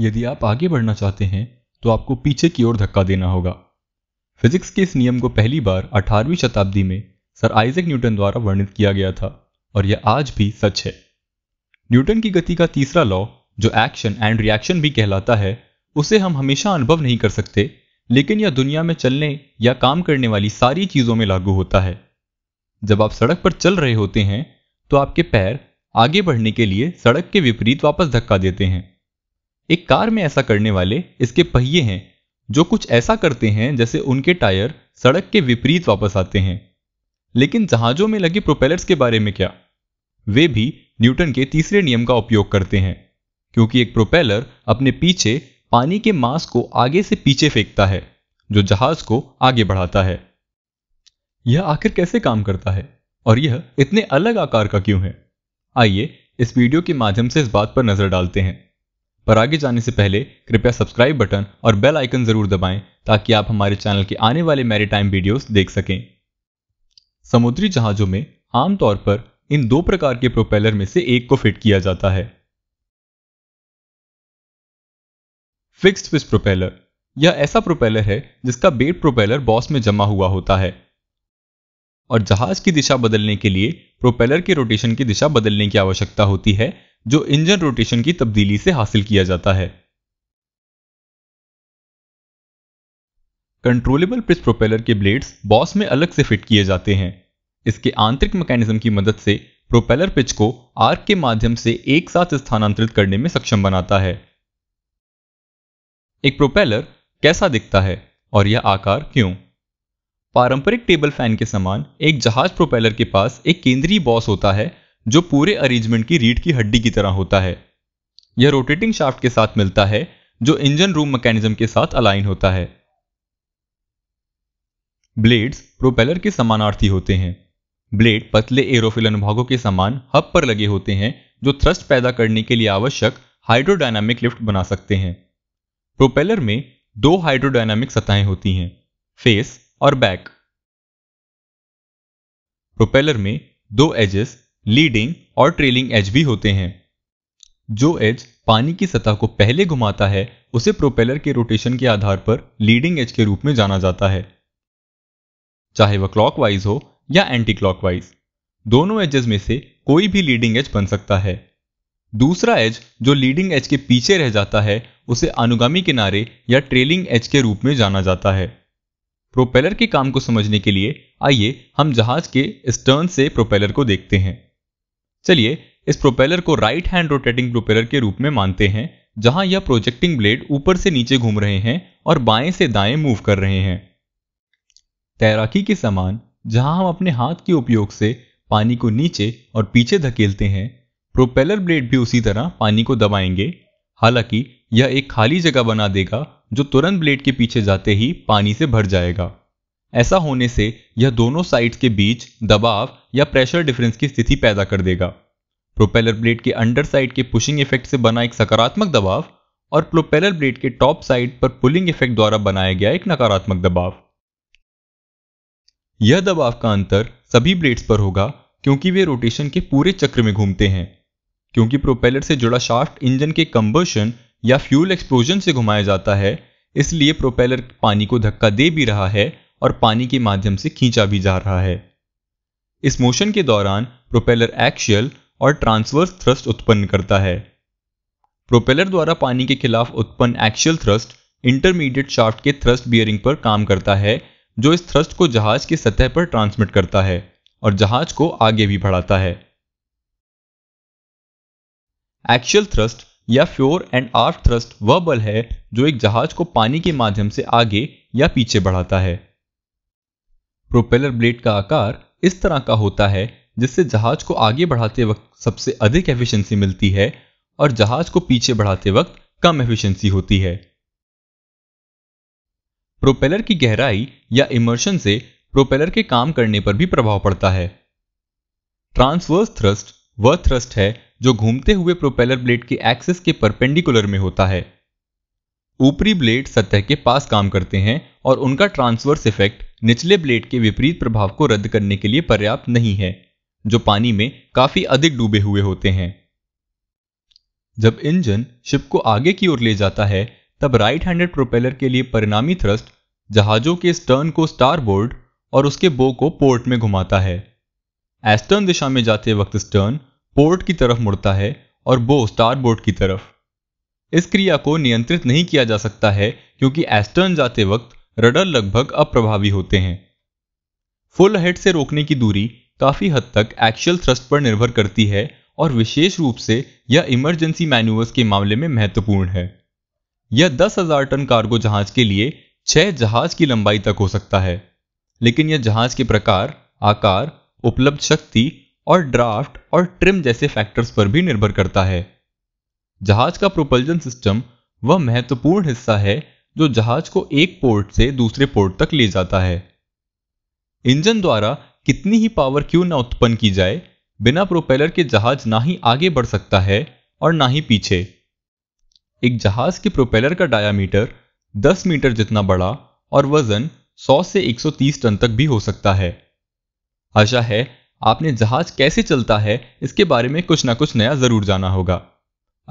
यदि आप आगे बढ़ना चाहते हैं तो आपको पीछे की ओर धक्का देना होगा फिजिक्स के इस नियम को पहली बार 18वीं शताब्दी में सर आइजक न्यूटन द्वारा वर्णित किया गया था और यह आज भी सच है न्यूटन की गति का तीसरा लॉ जो एक्शन एंड रिएक्शन भी कहलाता है उसे हम हमेशा अनुभव नहीं कर सकते लेकिन यह दुनिया में चलने या काम करने वाली सारी चीजों में लागू होता है जब आप सड़क पर चल रहे होते हैं तो आपके पैर आगे बढ़ने के लिए सड़क के विपरीत वापस धक्का देते हैं एक कार में ऐसा करने वाले इसके पहिए हैं जो कुछ ऐसा करते हैं जैसे उनके टायर सड़क के विपरीत वापस आते हैं लेकिन जहाजों में लगे प्रोपेलर्स के बारे में क्या वे भी न्यूटन के तीसरे नियम का उपयोग करते हैं क्योंकि एक प्रोपेलर अपने पीछे पानी के मास को आगे से पीछे फेंकता है जो जहाज को आगे बढ़ाता है यह आखिर कैसे काम करता है और यह इतने अलग आकार का क्यों है आइए इस वीडियो के माध्यम से इस बात पर नजर डालते हैं पर आगे जाने से पहले कृपया सब्सक्राइब बटन और बेल आइकन जरूर दबाएं ताकि आप हमारे चैनल के आने वाले मैरीटाइम वीडियोस देख सकें समुद्री जहाजों में आमतौर पर इन दो प्रकार के प्रोपेलर में से एक को फिट किया जाता है फिक्स्ड फिस प्रोपेलर यह ऐसा प्रोपेलर है जिसका बेट प्रोपेलर बॉस में जमा हुआ होता है और जहाज की दिशा बदलने के लिए प्रोपेलर के रोटेशन की दिशा बदलने की आवश्यकता होती है जो इंजन रोटेशन की तब्दीली से हासिल किया जाता है कंट्रोलेबल पिच प्रोपेलर के ब्लेड्स बॉस में अलग से फिट किए जाते हैं इसके आंतरिक मैकेनिज्म की मदद से प्रोपेलर पिच को आर्क के माध्यम से एक साथ स्थानांतरित करने में सक्षम बनाता है एक प्रोपेलर कैसा दिखता है और यह आकार क्यों पारंपरिक टेबल फैन के समान एक जहाज प्रोपेलर के पास एक केंद्रीय बॉस होता है जो पूरे अरेंजमेंट की रीढ़ की हड्डी की तरह होता है यह रोटेटिंग शाफ्ट के साथ मिलता है जो इंजन रूम मैकेनिज्म के साथ अलाइन होता है ब्लेड्स प्रोपेलर के समानार्थी होते हैं ब्लेड पतले एरोफिल अनुभागों के समान हब पर लगे होते हैं जो थ्रस्ट पैदा करने के लिए आवश्यक हाइड्रोडायनामिक लिफ्ट बना सकते हैं प्रोपेलर में दो हाइड्रोडायनामिक सतहें होती हैं फेस और बैक प्रोपेलर में दो एजेस लीडिंग और ट्रेलिंग एज भी होते हैं जो एज पानी की सतह को पहले घुमाता है उसे प्रोपेलर के रोटेशन के आधार पर लीडिंग एज के रूप में जाना जाता है चाहे वह क्लॉकवाइज हो या एंटी क्लॉकवाइज दोनों एजेस में से कोई भी लीडिंग एज बन सकता है दूसरा एज जो लीडिंग एज के पीछे रह जाता है उसे अनुगामी किनारे या ट्रेलिंग एज के रूप में जाना जाता है प्रोपेलर के काम को समझने के लिए आइए हम जहाज के स्टर्न से प्रोपेलर को देखते हैं चलिए इस प्रोपेलर को राइट हैंड रोटेटिंग प्रोपेलर के रूप में मानते हैं जहां यह प्रोजेक्टिंग ब्लेड ऊपर से नीचे घूम रहे हैं और बाएं से दाएं मूव कर रहे हैं तैराकी के समान जहां हम अपने हाथ के उपयोग से पानी को नीचे और पीछे धकेलते हैं प्रोपेलर ब्लेड भी उसी तरह पानी को दबाएंगे हालांकि यह एक खाली जगह बना देगा जो तुरंत ब्लेड के पीछे जाते ही पानी से भर जाएगा ऐसा होने से यह दोनों साइड के बीच दबाव या प्रेशर डिफरेंस की स्थिति पैदा कर देगा प्रोपेलर ब्लेड के अंडर साइड के पुशिंग इफेक्ट से बना एक सकारात्मक दबाव और प्रोपेलर ब्लेड के टॉप साइड पर पुलिंग इफेक्ट द्वारा बनाया गया एक नकारात्मक दबाव यह दबाव का अंतर सभी ब्लेड्स पर होगा क्योंकि वे रोटेशन के पूरे चक्र में घूमते हैं क्योंकि प्रोपेलर से जुड़ा शाफ्ट इंजन के कंबर्शन या फ्यूल एक्सप्लोजन से घुमाया जाता है इसलिए प्रोपेलर पानी को धक्का दे भी रहा है और पानी के माध्यम से खींचा भी जा रहा है इस मोशन के दौरान प्रोपेलर एक्शियल और ट्रांसवर्स थ्रस्ट उत्पन्न करता है प्रोपेलर द्वारा पानी के खिलाफ उत्पन्न एक्शियल थ्रस्ट इंटरमीडिएट शाफ्ट के थ्रस्ट बियरिंग पर काम करता है जो इस थ्रस्ट को जहाज की सतह पर ट्रांसमिट करता है और जहाज को आगे भी बढ़ाता है एक्शियल थ्रस्ट या फ्योर एंड आर्ट थ्रस्ट वह बल है जो एक जहाज को पानी के माध्यम से आगे या पीछे बढ़ाता है प्रोपेलर ब्लेड का आकार इस तरह का होता है जिससे जहाज को आगे बढ़ाते वक्त सबसे अधिक एफिशिएंसी मिलती है और जहाज को पीछे बढ़ाते वक्त कम एफिशिएंसी होती है प्रोपेलर की गहराई या इमर्शन से प्रोपेलर के काम करने पर भी प्रभाव पड़ता है ट्रांसवर्स थ्रस्ट वह थ्रस्ट है जो घूमते हुए प्रोपेलर ब्लेड के एक्सिस के परपेंडिकुलर में होता है ऊपरी ब्लेड सतह के पास काम करते हैं और उनका ट्रांसवर्स इफेक्ट निचले ब्लेड के विपरीत प्रभाव को रद्द करने के लिए पर्याप्त नहीं है जो पानी में काफी अधिक डूबे हुए होते हैं जब इंजन शिप को आगे की ओर ले जाता है तब राइट हैंडेड प्रोपेलर के लिए परिणामी थ्रस्ट जहाजों के स्टर्न को स्टार बोर्ड और उसके बो को पोर्ट में घुमाता है एस्टर्न दिशा में जाते वक्त स्टर्न पोर्ट की तरफ मुड़ता है और बो स्टार बोर्ड की तरफ इस क्रिया को नियंत्रित नहीं किया जा सकता है क्योंकि एस्टर्न जाते वक्त रडर लगभग अप्रभावी होते हैं फुल हेड से रोकने की दूरी काफी हद तक एक्चुअल थ्रस्ट पर निर्भर करती है और विशेष रूप से यह इमरजेंसी मैन्यूवर्स के मामले में महत्वपूर्ण है यह दस हजार टन कार्गो जहाज के लिए छह जहाज की लंबाई तक हो सकता है लेकिन यह जहाज के प्रकार आकार उपलब्ध शक्ति और ड्राफ्ट और ट्रिम जैसे फैक्टर्स पर भी निर्भर करता है जहाज का प्रोपल्जन सिस्टम वह महत्वपूर्ण हिस्सा है जो जहाज को एक पोर्ट से दूसरे पोर्ट तक ले जाता है इंजन द्वारा कितनी ही पावर क्यों ना उत्पन्न की जाए बिना प्रोपेलर के जहाज ना ही आगे बढ़ सकता है और ना ही पीछे एक जहाज के प्रोपेलर का डायामीटर 10 मीटर जितना बड़ा और वजन 100 से 130 टन तक भी हो सकता है आशा है आपने जहाज कैसे चलता है इसके बारे में कुछ ना कुछ नया जरूर जाना होगा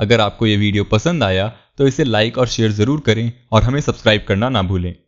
अगर आपको ये वीडियो पसंद आया तो इसे लाइक और शेयर ज़रूर करें और हमें सब्सक्राइब करना ना भूलें